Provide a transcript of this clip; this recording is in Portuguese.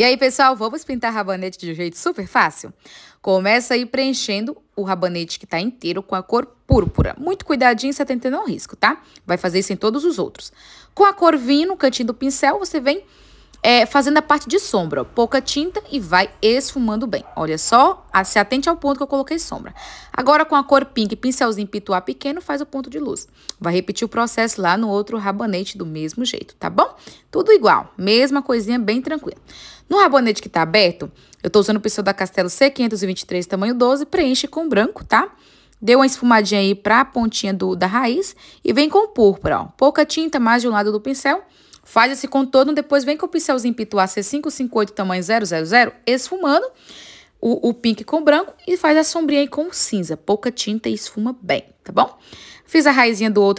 E aí, pessoal, vamos pintar rabanete de um jeito super fácil? Começa aí preenchendo o rabanete que tá inteiro com a cor púrpura. Muito cuidadinho, você tá tentando não risco, tá? Vai fazer isso em todos os outros. Com a cor vinho, no cantinho do pincel, você vem é, fazendo a parte de sombra, pouca tinta e vai esfumando bem. Olha só, se atente ao ponto que eu coloquei sombra. Agora com a cor pink, pincelzinho pituá pequeno, faz o ponto de luz. Vai repetir o processo lá no outro rabanete do mesmo jeito, tá bom? Tudo igual, mesma coisinha bem tranquila. No rabanete que tá aberto, eu tô usando o pincel da Castelo C523, tamanho 12, preenche com branco, tá? Deu uma esfumadinha aí pra pontinha do, da raiz e vem com púrpura, ó. Pouca tinta, mais de um lado do pincel Faz esse contorno, depois vem com o pincelzinho Pituá C558 tamanho 000, esfumando o, o pink com o branco e faz a sombrinha aí com cinza. Pouca tinta e esfuma bem, tá bom? Fiz a raizinha do outro